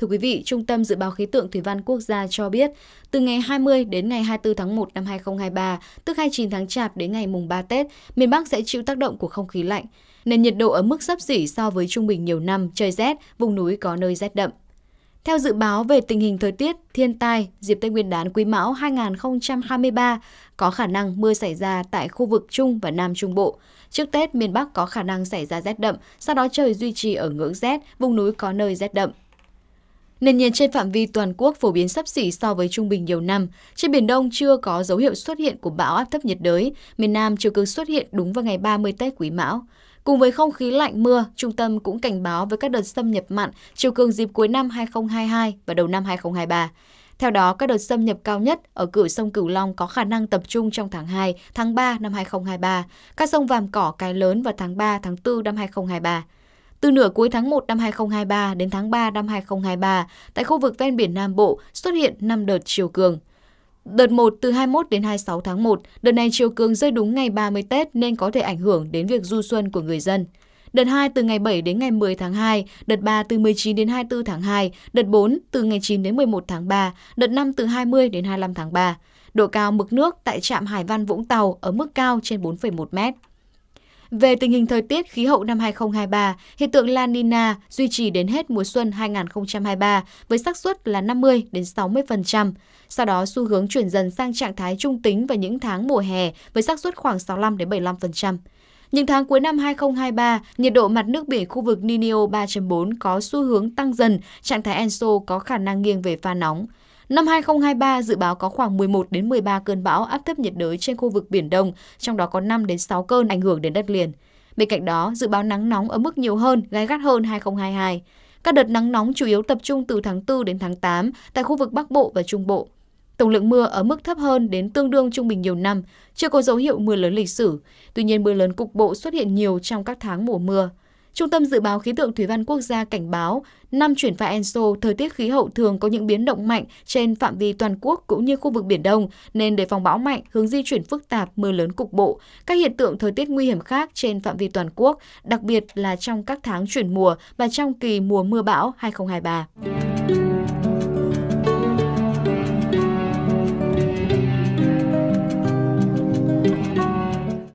Thưa quý vị, Trung tâm Dự báo Khí tượng Thủy văn Quốc gia cho biết, từ ngày 20 đến ngày 24 tháng 1 năm 2023, tức 29 tháng Chạp đến ngày mùng 3 Tết, miền Bắc sẽ chịu tác động của không khí lạnh. Nền nhiệt độ ở mức sấp xỉ so với trung bình nhiều năm, trời rét, vùng núi có nơi rét đậm. Theo dự báo về tình hình thời tiết, thiên tai, dịp Tây Nguyên đán Quý Mão 2023 có khả năng mưa xảy ra tại khu vực Trung và Nam Trung Bộ. Trước Tết, miền Bắc có khả năng xảy ra rét đậm, sau đó trời duy trì ở ngưỡng rét, vùng núi có nơi rét đậm. Nền nhiệt trên phạm vi toàn quốc phổ biến sấp xỉ so với trung bình nhiều năm. Trên Biển Đông chưa có dấu hiệu xuất hiện của bão áp thấp nhiệt đới. Miền Nam chiều cường xuất hiện đúng vào ngày 30 Tết Quý Mão. Cùng với không khí lạnh mưa, trung tâm cũng cảnh báo với các đợt xâm nhập mặn chiều cường dịp cuối năm 2022 và đầu năm 2023. Theo đó, các đợt xâm nhập cao nhất ở cửa sông Cửu Long có khả năng tập trung trong tháng 2, tháng 3 năm 2023, các sông Vàm Cỏ, Cái Lớn vào tháng 3, tháng 4 năm 2023. Từ nửa cuối tháng 1 năm 2023 đến tháng 3 năm 2023, tại khu vực ven biển Nam Bộ xuất hiện 5 đợt chiều cường. Đợt 1 từ 21 đến 26 tháng 1, đợt này chiều cường rơi đúng ngày 30 Tết nên có thể ảnh hưởng đến việc du xuân của người dân. Đợt 2 từ ngày 7 đến ngày 10 tháng 2, đợt 3 từ 19 đến 24 tháng 2, đợt 4 từ ngày 9 đến 11 tháng 3, đợt 5 từ 20 đến 25 tháng 3. Độ cao mực nước tại trạm Hải Văn Vũng Tàu ở mức cao trên 4,1 mét. Về tình hình thời tiết khí hậu năm 2023, hiện tượng La Nina duy trì đến hết mùa xuân 2023 với xác suất là 50 đến 60%. Sau đó xu hướng chuyển dần sang trạng thái trung tính vào những tháng mùa hè với xác suất khoảng 65 đến 75%. Những tháng cuối năm 2023, nhiệt độ mặt nước biển khu vực Ninio 3.4 có xu hướng tăng dần, trạng thái Enso có khả năng nghiêng về pha nóng. Năm 2023 dự báo có khoảng 11 đến 13 cơn bão áp thấp nhiệt đới trên khu vực Biển Đông, trong đó có 5 đến 6 cơn ảnh hưởng đến đất liền. Bên cạnh đó, dự báo nắng nóng ở mức nhiều hơn, gai gắt hơn 2022. Các đợt nắng nóng chủ yếu tập trung từ tháng 4 đến tháng 8 tại khu vực Bắc Bộ và Trung Bộ. Tổng lượng mưa ở mức thấp hơn đến tương đương trung bình nhiều năm, chưa có dấu hiệu mưa lớn lịch sử. Tuy nhiên, mưa lớn cục bộ xuất hiện nhiều trong các tháng mùa mưa. Trung tâm Dự báo Khí tượng Thủy văn Quốc gia cảnh báo, năm chuyển pha Enso, thời tiết khí hậu thường có những biến động mạnh trên phạm vi toàn quốc cũng như khu vực Biển Đông, nên đề phòng bão mạnh, hướng di chuyển phức tạp, mưa lớn cục bộ, các hiện tượng thời tiết nguy hiểm khác trên phạm vi toàn quốc, đặc biệt là trong các tháng chuyển mùa và trong kỳ mùa mưa bão 2023.